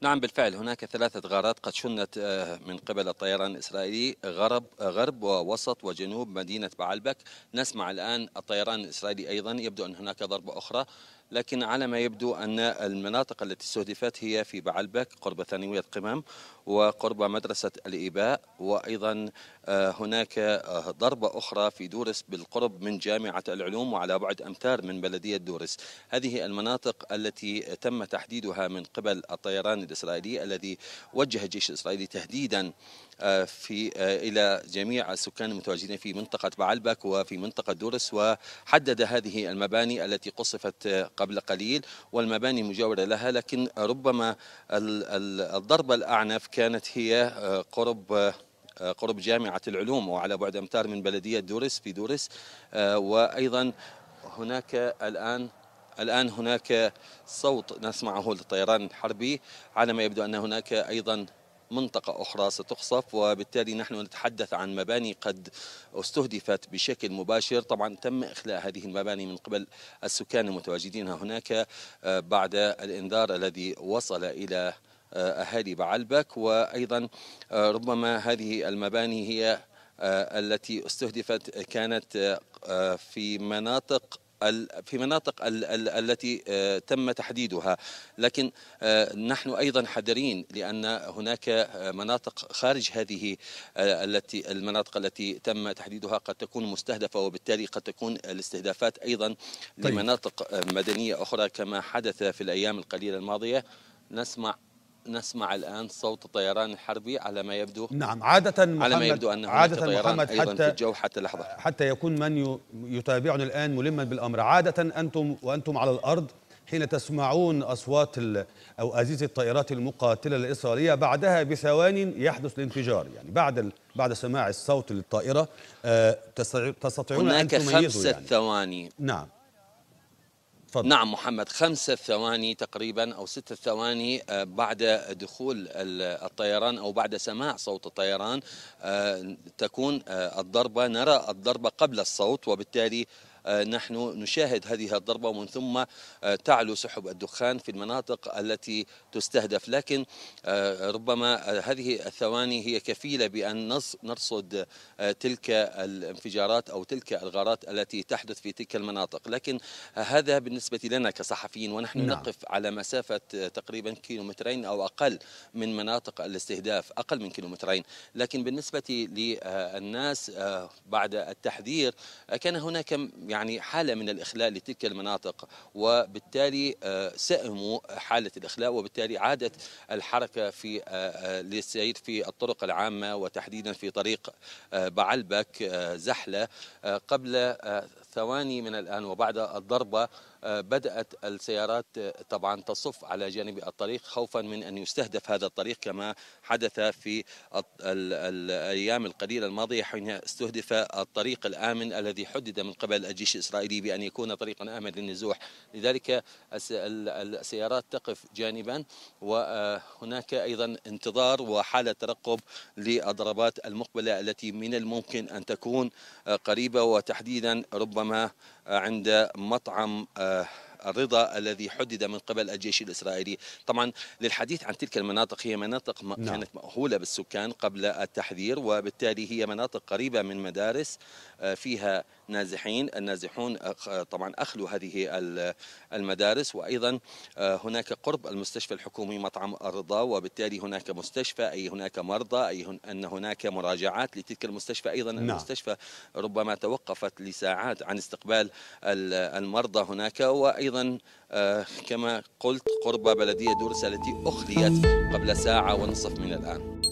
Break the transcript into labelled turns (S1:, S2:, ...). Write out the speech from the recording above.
S1: نعم بالفعل هناك ثلاثة غارات قد شنت آه، من قبل الطيران الإسرائيلي غرب غرب ووسط وجنوب مدينة بعلبك نسمع الآن الطيران الإسرائيلي أيضا يبدو أن هناك ضربة أخرى لكن على ما يبدو أن المناطق التي استهدفت هي في بعلبك قرب ثانوية قمم وقرب مدرسة الإباء وأيضا آه، هناك آه، ضربة أخرى في دورس بالقرب من جامعة العلوم وعلى بعد أمتار من بلدية دورس هذه المناطق التي تم تحديدها من قبل الطيران الإسرائيلي الذي وجه الجيش الإسرائيلي تهديدا آه، في الى جميع السكان المتواجدين في منطقه بعلبك وفي منطقه دورس وحدد هذه المباني التي قصفت قبل قليل والمباني مجاورة لها لكن ربما الضربة الأعنف كانت هي آه، قرب آه، قرب جامعة العلوم وعلى بعد أمتار من بلدية دورس في دورس آه، وأيضا هناك الآن الآن هناك صوت نسمعه للطيران الحربي على ما يبدو أن هناك أيضا منطقة أخرى ستخصف وبالتالي نحن نتحدث عن مباني قد استهدفت بشكل مباشر طبعا تم إخلاء هذه المباني من قبل السكان المتواجدين هناك آه، بعد الإنذار الذي وصل إلى آه، أهالي بعلبك وأيضا آه، ربما هذه المباني هي التي استهدفت كانت في مناطق في مناطق التي آه، تم تحديدها لكن آه، نحن أيضا حذرين لأن هناك آه، مناطق خارج هذه التي المناطق التي تم تحديدها قد تكون مستهدفة وبالتالي قد تكون الاستهدافات أيضا طيب. لمناطق مدنية أخرى كما حدث في الأيام القليلة الماضية نسمع نسمع الآن صوت الطيران الحربي على ما يبدو نعم عادة محمد على ما يبدو أن عادة طيران محمد أيضا حتى في الجو حتى لحظة حتى يكون من يتابعنا الآن ملما بالأمر عادة أنتم وأنتم على الأرض حين تسمعون أصوات أو ازيز الطائرات المقاتلة الإسرائيلية بعدها بثوان يحدث الانفجار يعني بعد بعد سماع الصوت للطائرة آه، تستطيعون أن تميزوا هناك خمسة يعني. ثواني نعم فضل. نعم محمد خمسة ثواني تقريبا أو ستة ثواني آه، بعد دخول الطيران أو بعد سماع صوت الطيران آه، تكون آه، الضربة نرى الضربة قبل الصوت وبالتالي آه، نحن نشاهد هذه الضربة ومن ثم آه، تعلو سحب الدخان في المناطق التي تستهدف لكن آه، ربما هذه الثواني هي كفيلة بأن نرصد تلك الانفجارات أو تلك الغارات التي تحدث في تلك المناطق لكن هذا بالنسبة لنا كصحفيين ونحن نعم. نقف على مسافة تقريبا كيلومترين أو أقل من مناطق الاستهداف أقل من كيلومترين لكن بالنسبة للناس بعد التحذير كان هناك يعني حالة من الإخلاء لتلك المناطق وبالتالي آه، ساهموا حالة الإخلاء وبالتالي عادت الحركة في آه، آه، للسير في الطرق العامة وتحديدا في طريق بعلبك زحلة قبل ثواني من الآن وبعد الضربة بدأت السيارات طبعا تصف على جانب الطريق خوفا من أن يستهدف هذا الطريق كما حدث في الأيام القليلة الماضية حين استهدف الطريق الآمن الذي حدد من قبل الجيش الإسرائيلي بأن يكون طريقا آمن للنزوح لذلك السيارات تقف جانبا وهناك أيضا انتظار وحالة ترقب للضربات المقبلة التي من الممكن أن تكون قريبة وتحديدا ربما عند مطعم آه، uh, الرضا الذي حدد من قبل الجيش الإسرائيلي طبعا للحديث عن تلك المناطق هي مناطق نعم. كانت مأهولة بالسكان قبل التحذير وبالتالي هي مناطق قريبة من مدارس آه، فيها نازحين النازحون آه، آه، طبعا أخلوا هذه المدارس وأيضا هناك قرب المستشفى الحكومي مطعم الرضا وبالتالي هناك مستشفى أي هناك مرضى أي أن هناك مراجعات لتلك المستشفى أيضا نعم. المستشفى ربما توقفت لساعات عن استقبال المرضى هناك وأيضا أيضا آه، كما قلت قرب بلدية دورس التي أخليت قبل ساعة ونصف من الآن